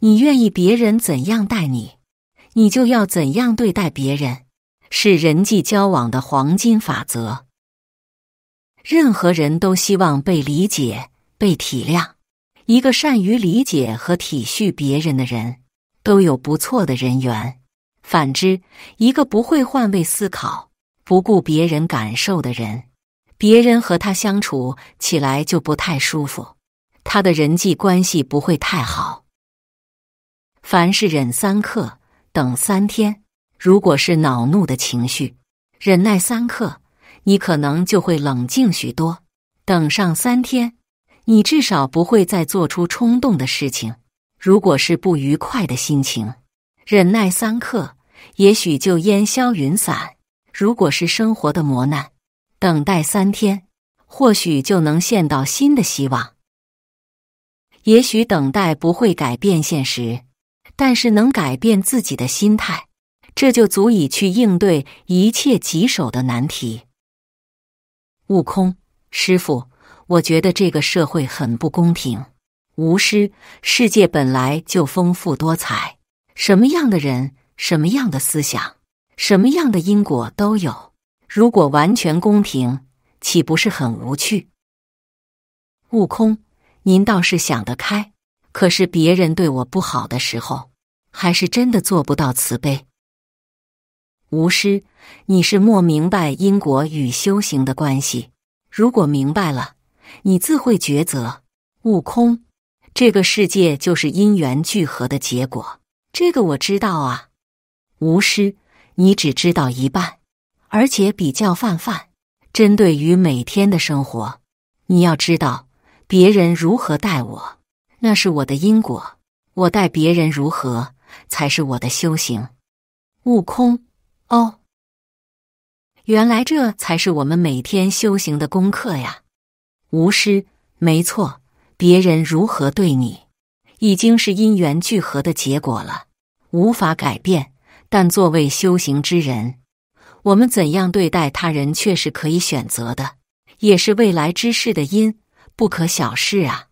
你愿意别人怎样待你，你就要怎样对待别人，是人际交往的黄金法则。任何人都希望被理解、被体谅。一个善于理解和体恤别人的人都有不错的人缘。反之，一个不会换位思考、不顾别人感受的人，别人和他相处起来就不太舒服，他的人际关系不会太好。凡是忍三刻，等三天。如果是恼怒的情绪，忍耐三刻，你可能就会冷静许多；等上三天，你至少不会再做出冲动的事情。如果是不愉快的心情，忍耐三刻，也许就烟消云散。如果是生活的磨难，等待三天，或许就能见到新的希望。也许等待不会改变现实。但是能改变自己的心态，这就足以去应对一切棘手的难题。悟空师傅，我觉得这个社会很不公平。无师，世界本来就丰富多彩，什么样的人，什么样的思想，什么样的因果都有。如果完全公平，岂不是很无趣？悟空，您倒是想得开，可是别人对我不好的时候。还是真的做不到慈悲。无师，你是莫明白因果与修行的关系。如果明白了，你自会抉择。悟空，这个世界就是因缘聚合的结果，这个我知道啊。无师，你只知道一半，而且比较泛泛。针对于每天的生活，你要知道别人如何待我，那是我的因果；我待别人如何。才是我的修行，悟空。哦，原来这才是我们每天修行的功课呀！无师，没错，别人如何对你，已经是因缘聚合的结果了，无法改变。但作为修行之人，我们怎样对待他人，却是可以选择的，也是未来之事的因，不可小视啊！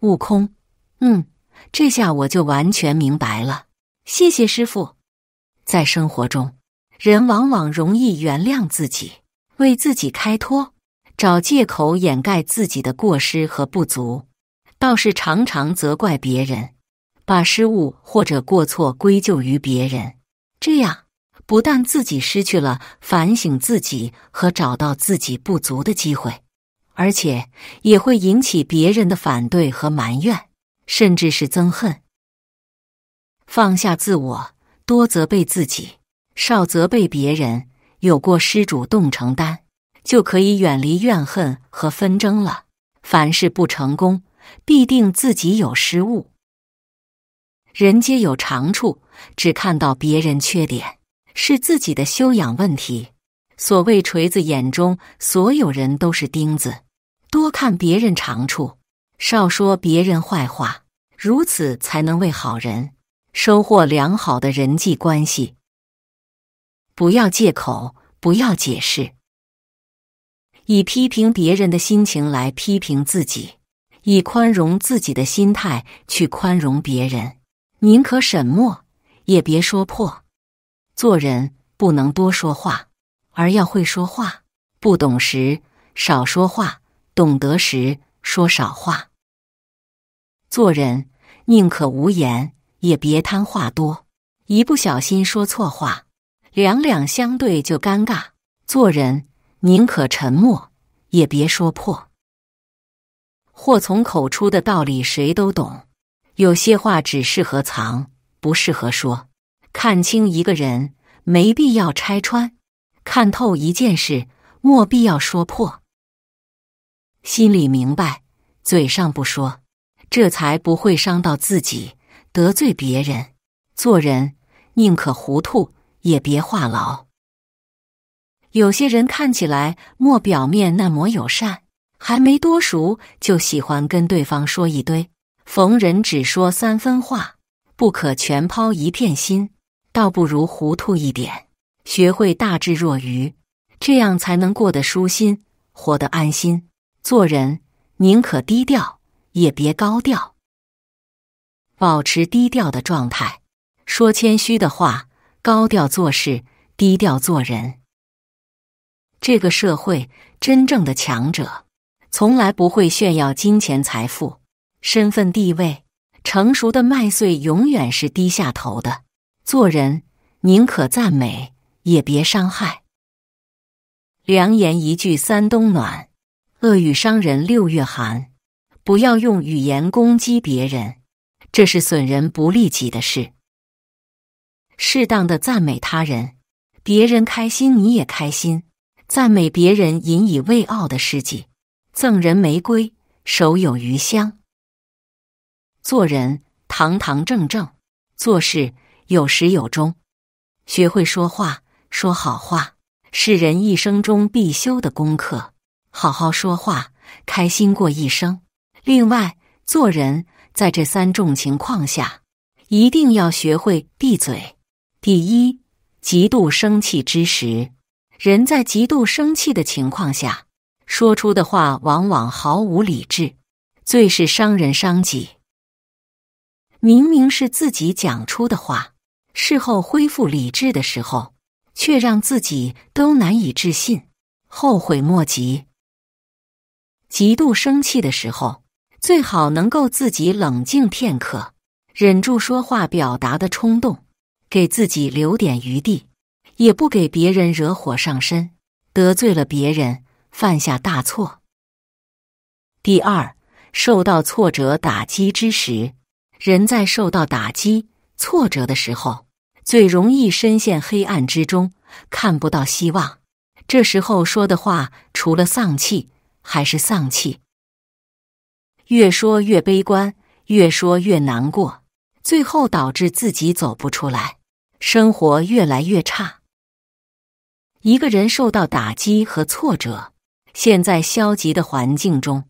悟空，嗯。这下我就完全明白了，谢谢师傅。在生活中，人往往容易原谅自己，为自己开脱，找借口掩盖自己的过失和不足，倒是常常责怪别人，把失误或者过错归咎于别人。这样不但自己失去了反省自己和找到自己不足的机会，而且也会引起别人的反对和埋怨。甚至是憎恨，放下自我，多责备自己，少责备别人。有过失主动承担，就可以远离怨恨和纷争了。凡事不成功，必定自己有失误。人皆有长处，只看到别人缺点，是自己的修养问题。所谓“锤子眼中所有人都是钉子”，多看别人长处，少说别人坏话。如此才能为好人收获良好的人际关系。不要借口，不要解释，以批评别人的心情来批评自己，以宽容自己的心态去宽容别人。宁可沉默，也别说破。做人不能多说话，而要会说话。不懂时少说话，懂得时说少话。做人。宁可无言，也别贪话多。一不小心说错话，两两相对就尴尬。做人宁可沉默，也别说破。祸从口出的道理谁都懂，有些话只适合藏，不适合说。看清一个人，没必要拆穿；看透一件事，莫必要说破。心里明白，嘴上不说。这才不会伤到自己，得罪别人。做人宁可糊涂，也别话痨。有些人看起来莫表面那么友善，还没多熟就喜欢跟对方说一堆。逢人只说三分话，不可全抛一片心。倒不如糊涂一点，学会大智若愚，这样才能过得舒心，活得安心。做人宁可低调。也别高调，保持低调的状态，说谦虚的话，高调做事，低调做人。这个社会，真正的强者，从来不会炫耀金钱、财富、身份、地位。成熟的麦穗永远是低下头的。做人，宁可赞美，也别伤害。良言一句三冬暖，恶语伤人六月寒。不要用语言攻击别人，这是损人不利己的事。适当的赞美他人，别人开心你也开心。赞美别人引以为傲的事迹，赠人玫瑰，手有余香。做人堂堂正正，做事有始有终。学会说话，说好话，是人一生中必修的功课。好好说话，开心过一生。另外，做人在这三种情况下一定要学会闭嘴。第一，极度生气之时，人在极度生气的情况下说出的话，往往毫无理智，最是伤人伤己。明明是自己讲出的话，事后恢复理智的时候，却让自己都难以置信，后悔莫及。极度生气的时候。最好能够自己冷静片刻，忍住说话表达的冲动，给自己留点余地，也不给别人惹火上身，得罪了别人，犯下大错。第二，受到挫折打击之时，人在受到打击、挫折的时候，最容易深陷黑暗之中，看不到希望。这时候说的话，除了丧气，还是丧气。越说越悲观，越说越难过，最后导致自己走不出来，生活越来越差。一个人受到打击和挫折，现在消极的环境中，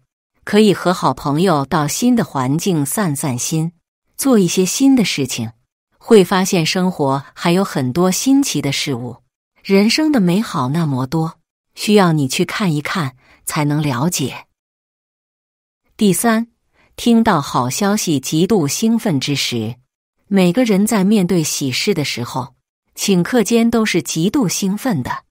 可以和好朋友到新的环境散散心，做一些新的事情，会发现生活还有很多新奇的事物，人生的美好那么多，需要你去看一看，才能了解。第三，听到好消息极度兴奋之时，每个人在面对喜事的时候，顷刻间都是极度兴奋的。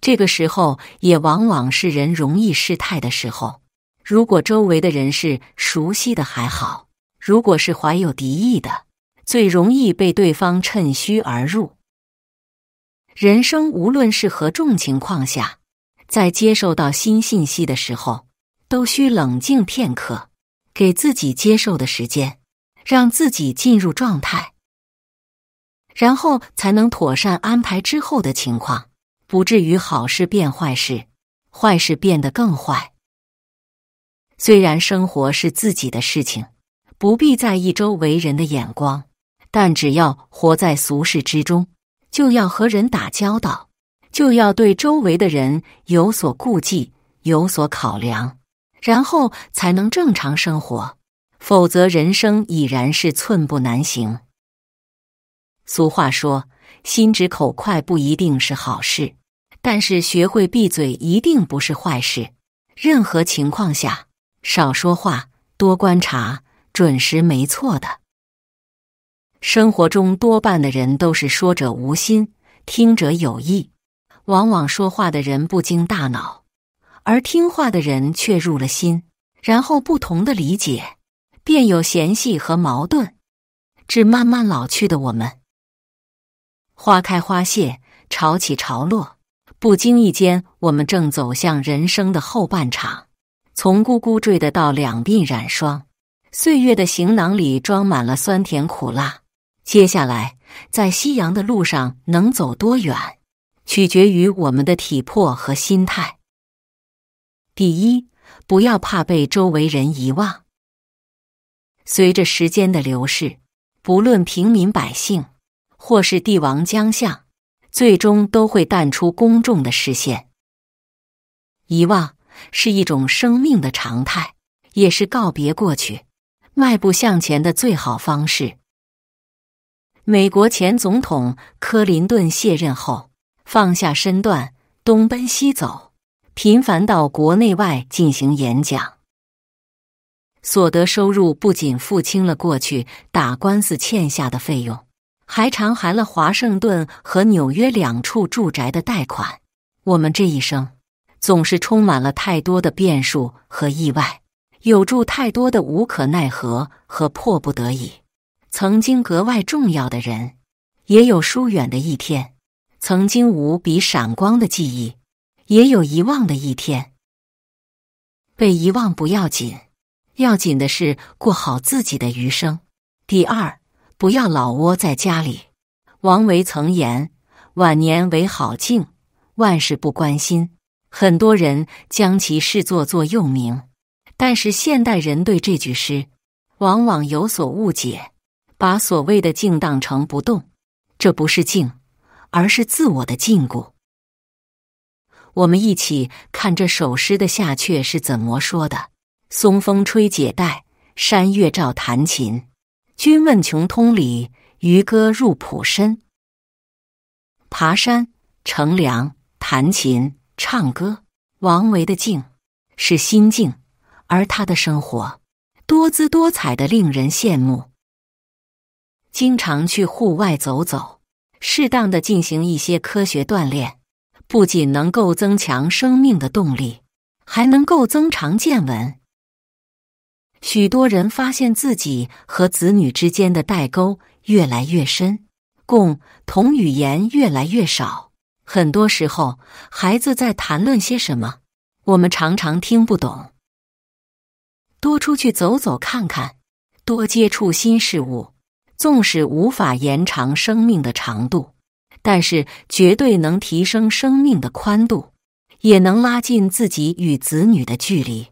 这个时候也往往是人容易失态的时候。如果周围的人是熟悉的还好，如果是怀有敌意的，最容易被对方趁虚而入。人生无论是何种情况下，在接受到新信息的时候。都需冷静片刻，给自己接受的时间，让自己进入状态，然后才能妥善安排之后的情况，不至于好事变坏事，坏事变得更坏。虽然生活是自己的事情，不必在意周围人的眼光，但只要活在俗世之中，就要和人打交道，就要对周围的人有所顾忌，有所考量。然后才能正常生活，否则人生已然是寸步难行。俗话说：“心直口快不一定是好事，但是学会闭嘴一定不是坏事。”任何情况下，少说话，多观察，准时没错的。生活中多半的人都是说者无心，听者有意，往往说话的人不经大脑。而听话的人却入了心，然后不同的理解便有嫌隙和矛盾，致慢慢老去的我们，花开花谢，潮起潮落，不经意间，我们正走向人生的后半场。从咕咕坠的到两鬓染霜，岁月的行囊里装满了酸甜苦辣。接下来，在夕阳的路上能走多远，取决于我们的体魄和心态。第一，不要怕被周围人遗忘。随着时间的流逝，不论平民百姓或是帝王将相，最终都会淡出公众的视线。遗忘是一种生命的常态，也是告别过去、迈步向前的最好方式。美国前总统克林顿卸任后，放下身段，东奔西走。频繁到国内外进行演讲，所得收入不仅付清了过去打官司欠下的费用，还偿还了华盛顿和纽约两处住宅的贷款。我们这一生总是充满了太多的变数和意外，有住太多的无可奈何和迫不得已。曾经格外重要的人，也有疏远的一天；曾经无比闪光的记忆。也有遗忘的一天，被遗忘不要紧，要紧的是过好自己的余生。第二，不要老窝在家里。王维曾言：“晚年为好静，万事不关心。”很多人将其视作座右铭，但是现代人对这句诗往往有所误解，把所谓的静当成不动，这不是静，而是自我的禁锢。我们一起看这首诗的下阙是怎么说的：“松风吹解带，山月照弹琴。君问穷通里，渔歌入浦深。”爬山、乘凉、弹琴、唱歌，王维的静是心境，而他的生活多姿多彩的令人羡慕。经常去户外走走，适当的进行一些科学锻炼。不仅能够增强生命的动力，还能够增长见闻。许多人发现自己和子女之间的代沟越来越深，共同语言越来越少。很多时候，孩子在谈论些什么，我们常常听不懂。多出去走走看看，多接触新事物，纵使无法延长生命的长度。但是，绝对能提升生命的宽度，也能拉近自己与子女的距离。